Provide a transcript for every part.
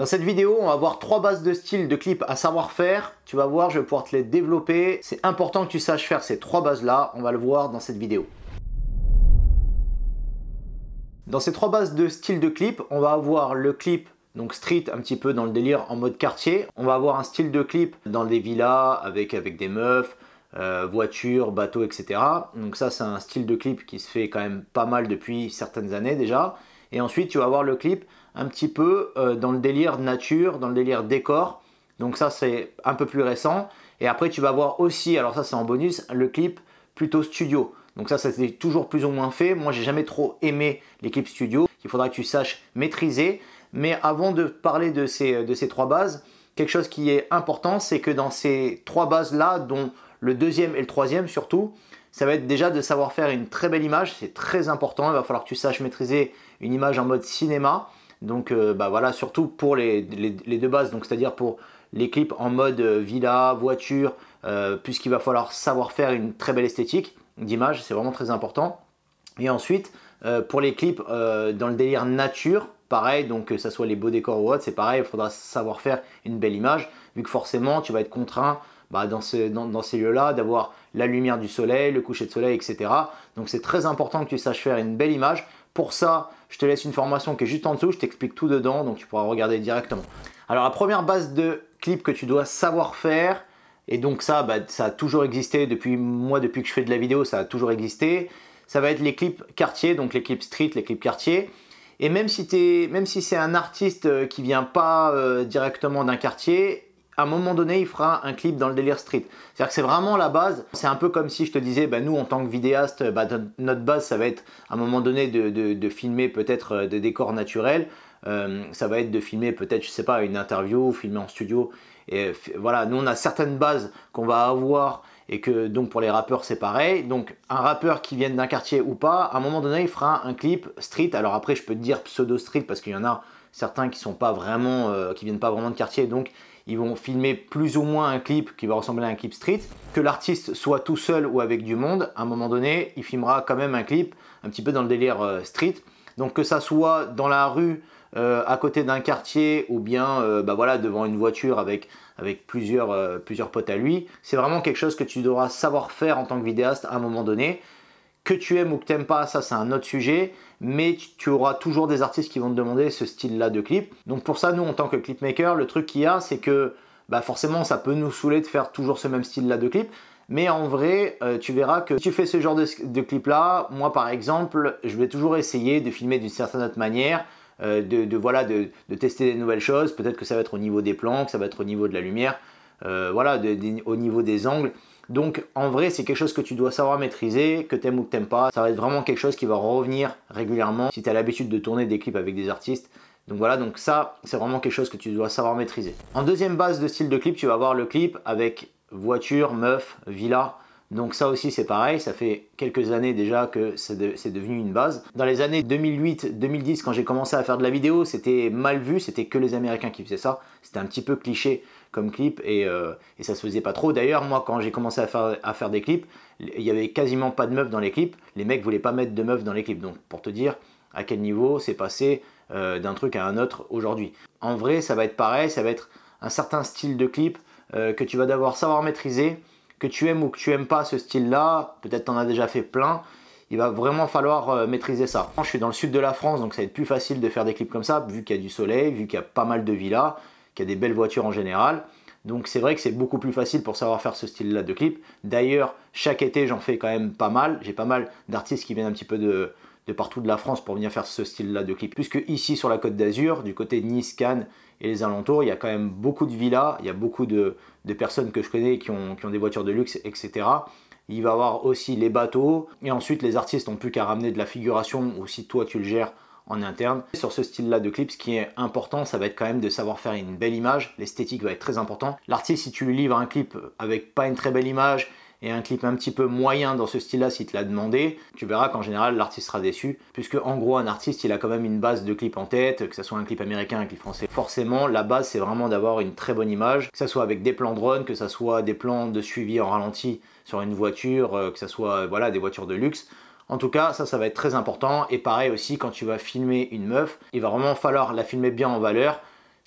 Dans cette vidéo, on va voir trois bases de style de clip à savoir faire. Tu vas voir, je vais pouvoir te les développer. C'est important que tu saches faire ces trois bases-là. On va le voir dans cette vidéo. Dans ces trois bases de style de clip, on va avoir le clip donc street un petit peu dans le délire en mode quartier. On va avoir un style de clip dans des villas avec, avec des meufs, euh, voitures, bateaux, etc. Donc ça c'est un style de clip qui se fait quand même pas mal depuis certaines années déjà. Et ensuite, tu vas voir le clip un petit peu euh, dans le délire nature, dans le délire décor. Donc ça, c'est un peu plus récent. Et après, tu vas voir aussi, alors ça c'est en bonus, le clip plutôt studio. Donc ça, ça c'est toujours plus ou moins fait. Moi, j'ai jamais trop aimé les clips studio. Il faudra que tu saches maîtriser. Mais avant de parler de ces, de ces trois bases, quelque chose qui est important, c'est que dans ces trois bases-là, dont le deuxième et le troisième surtout, ça va être déjà de savoir faire une très belle image, c'est très important, il va falloir que tu saches maîtriser une image en mode cinéma, donc euh, bah voilà, surtout pour les, deux bases, c'est-à-dire pour les clips en mode euh, villa, voiture, euh, puisqu'il va falloir savoir faire une très belle esthétique d'image, c'est vraiment très important. Et ensuite, pour les clips dans le délire nature, pareil, donc que ce soit les beaux décors ou autre, c'est pareil, il faudra savoir faire une belle image, vu que forcément tu vas être contraint bah, dans, ces lieux-là, d'avoir la lumière du soleil, le coucher de soleil, etc. Donc c'est très important que tu saches faire une belle image. Pour ça, je te laisse une formation qui est juste en dessous, je t'explique tout dedans, donc tu pourras regarder directement. Alors la première base de clip que tu dois savoir faire, et donc ça, bah, ça a toujours existé depuis moi, depuis que je fais de la vidéo, ça a toujours existé. Ça va être les clips quartier, donc les clips street, les clips quartier. Et même si, si c'est un artiste euh, qui vient pas euh, directement d'un quartier, à un moment donné, il fera un clip dans le délire street. C'est-à-dire que c'est vraiment la base. C'est un peu comme si je te disais, bah, nous, en tant que vidéaste, bah, notre base, ça va être à un moment donné de, filmer peut-être euh, des décors naturels. Euh, ça va être de filmer peut-être, je sais pas, une interview, filmer en studio. Et voilà, nous, on a certaines bases qu'on va avoir et que donc pour les rappeurs c'est pareil. Donc un rappeur qui vienne d'un quartier ou pas, à un moment donné il fera un clip street. Alors après je peux dire pseudo street parce qu'il y en a certains qui sont pas vraiment, euh, qui viennent pas vraiment de quartier, donc ils vont filmer plus ou moins un clip qui va ressembler à un clip street. Que l'artiste soit tout seul ou avec du monde, à un moment donné, il filmera quand même un clip un petit peu dans le délire euh, street. Donc que ça soit dans la rue, euh, à côté d'un quartier ou bien euh, bah voilà, devant une voiture avec, plusieurs, plusieurs potes à lui. C'est vraiment quelque chose que tu devras savoir faire en tant que vidéaste à un moment donné. Que tu aimes ou que tu n'aimes pas, ça c'est un autre sujet, mais tu auras toujours des artistes qui vont te demander ce style-là de clip. Donc pour ça, nous, en tant que clipmaker, le truc qu'il y a, c'est que bah, forcément, ça peut nous saouler de faire toujours ce même style-là de clip, mais en vrai, euh, tu verras que si tu fais ce genre de, clip-là, moi par exemple, je vais toujours essayer de filmer d'une certaine autre manière, euh, de, voilà, de, tester des nouvelles choses. Peut-être que ça va être au niveau des plans, que ça va être au niveau de la lumière, euh, voilà, au niveau des angles. Donc en vrai, c'est quelque chose que tu dois savoir maîtriser, que t'aimes ou que t'aimes pas. Ça va être vraiment quelque chose qui va revenir régulièrement si tu as l'habitude de tourner des clips avec des artistes. Donc voilà, donc ça, c'est vraiment quelque chose que tu dois savoir maîtriser. En deuxième base de style de clip, tu vas avoir le clip avec voiture, meuf, villa. Donc ça aussi c'est pareil, ça fait quelques années déjà que c'est devenu une base. Dans les années 2008-2010 quand j'ai commencé à faire de la vidéo, c'était mal vu, c'était que les Américains qui faisaient ça, c'était un petit peu cliché comme clip et, euh, ça se faisait pas trop. D'ailleurs moi quand j'ai commencé à faire, des clips, il y avait quasiment pas de meufs dans les clips, les mecs voulaient pas mettre de meufs dans les clips. Donc pour te dire à quel niveau c'est passé euh, d'un truc à un autre aujourd'hui. En vrai ça va être pareil, ça va être un certain style de clip euh, que tu vas devoir savoir maîtriser que tu aimes ou que tu aimes pas ce style-là, peut-être t'en as déjà fait plein, il va vraiment falloir euh, maîtriser ça. Je suis dans le sud de la France, donc ça va être plus facile de faire des clips comme ça, vu qu'il y a du soleil, vu qu'il y a pas mal de villas, qu'il y a des belles voitures en général. Donc c'est vrai que c'est beaucoup plus facile pour savoir faire ce style-là de clip. D'ailleurs, chaque été, j'en fais quand même pas mal. J'ai pas mal d'artistes qui viennent un petit peu de, de partout de la France pour venir faire ce style-là de clip. Puisque ici sur la côte d'Azur, du côté de Nice, Cannes et les alentours, il y a quand même beaucoup de villas, il y a beaucoup de, personnes que je connais qui ont, des voitures de luxe, etc. Il va y avoir aussi les bateaux. Et ensuite, les artistes n'ont plus qu'à ramener de la figuration ou si toi tu le gères en interne. Sur ce style-là de clip, ce qui est important, ça va être quand même de savoir faire une belle image. L'esthétique va être très important. L'artiste, si tu lui livres un clip avec pas une très belle image et un clip un petit peu moyen dans ce style-là si te l'a demandé, tu verras qu'en général l'artiste sera déçu, puisque en gros un artiste il a quand même une base de clip en tête, que ce soit un clip américain, un clip français. Forcément, la base c'est vraiment d'avoir une très bonne image, que ce soit avec des plans drone, que ce soit des plans de suivi en ralenti sur une voiture, euh, que ce soit euh, voilà, des voitures de luxe. En tout cas, ça, ça va être très important. Et pareil aussi, quand tu vas filmer une meuf, il va vraiment falloir la filmer bien en valeur,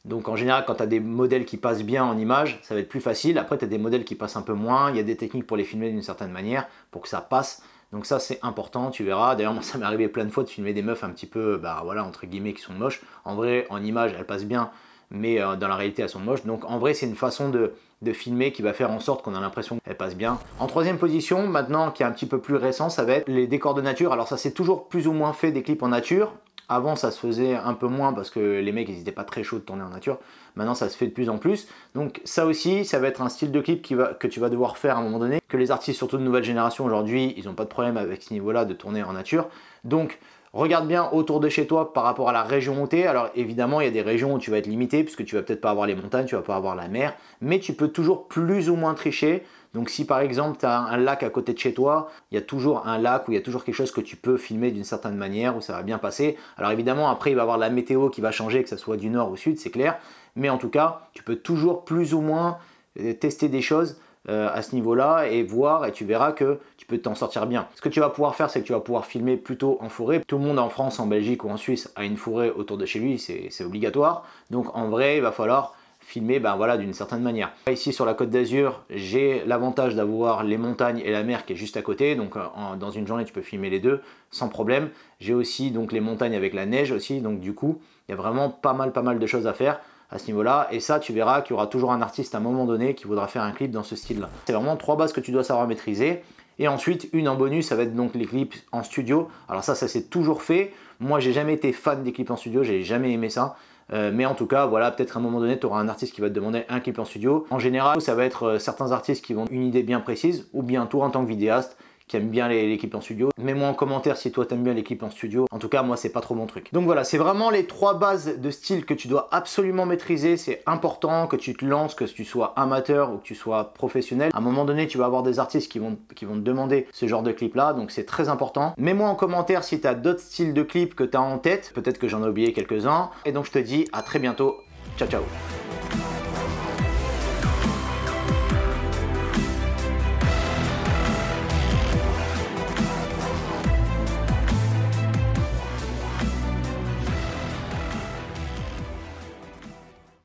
donc en général, quand tu as des modèles qui passent bien en image, ça va être plus facile. Après, tu as des modèles qui passent un peu moins. Il y a des techniques pour les filmer d'une certaine manière, pour que ça passe. Donc ça, c'est important, tu verras. D'ailleurs, moi, ça m'est arrivé plein de fois de filmer des meufs un petit peu, bah voilà, entre guillemets, qui sont moches. En vrai, en image, elles passent bien, mais euh, dans la réalité, elles sont moches. Donc en vrai, c'est une façon de, filmer qui va faire en sorte qu'on a l'impression qu'elles passent bien. En troisième position, maintenant qui est un petit peu plus récent, ça va être les décors de nature. Alors ça c'est toujours plus ou moins fait des clips en nature. Avant, ça se faisait un peu moins parce que les mecs, ils pas très chauds de tourner en nature. Maintenant, ça se fait de plus en plus. Donc ça aussi, ça va être un style de clip que tu vas devoir faire à un moment donné. Que les artistes, surtout de nouvelle génération aujourd'hui, ils n'ont pas de problème avec ce niveau-là de tourner en nature. Donc Regarde bien autour de chez toi par rapport à la région où tu es. Alors évidemment, il y a des régions où tu vas être limité puisque tu vas peut-être pas avoir les montagnes, tu vas pas avoir la mer, mais tu peux toujours plus ou moins tricher. Donc si par exemple tu as un lac à côté de chez toi, il y a toujours un lac où il y a toujours quelque chose que tu peux filmer d'une certaine manière, où ça va bien passer. Alors évidemment après il va y avoir la météo qui va changer, que ce soit du nord au sud, c'est clair. Mais en tout cas, tu peux toujours plus ou moins euh, tester des choses euh, à ce niveau-là et voir et tu verras que tu peux t'en sortir bien. Ce que tu vas pouvoir faire, c'est que tu vas pouvoir filmer plutôt en forêt. Tout le monde en France, en Belgique ou en Suisse a une forêt autour de chez lui, c'est obligatoire. Donc en vrai, il va falloir filmer ben voilà d'une certaine manière. Ici sur la côte d'Azur, j'ai l'avantage d'avoir les montagnes et la mer qui est juste à côté, donc euh, dans une journée tu peux filmer les deux sans problème. J'ai aussi donc les montagnes avec la neige aussi, donc du coup il y a vraiment pas mal pas mal de choses à faire à ce niveau-là. Et ça, tu verras qu'il y aura toujours un artiste à un moment donné qui voudra faire un clip dans ce style-là. C'est vraiment trois bases que tu dois savoir maîtriser. Et ensuite, une en bonus, ça va être donc les clips en studio. Alors ça, ça s'est toujours fait. Moi, j'ai jamais été fan des clips en studio, j'ai jamais aimé ça. Euh, mais en tout cas, voilà, peut-être à un moment donné, tu auras un artiste qui va te demander un clip en studio. En général, ça va être euh, certains artistes qui vont une idée bien précise, ou bien toi en tant que vidéaste, qui aiment bien l'équipe en studio. Mets-moi en commentaire si toi t'aimes bien l'équipe en studio. En tout cas, moi, c'est pas trop mon truc. Donc voilà, c'est vraiment les trois bases de style que tu dois absolument maîtriser. C'est important que tu te lances, que tu sois amateur ou que tu sois professionnel. À un moment donné, tu vas avoir des artistes qui vont, qui vont te demander ce genre de clip-là, donc c'est très important. Mets-moi en commentaire si tu as d'autres styles de clips que tu as en tête. Peut-être que j'en ai oublié quelques-uns. Et donc, je te dis à très bientôt. Ciao, ciao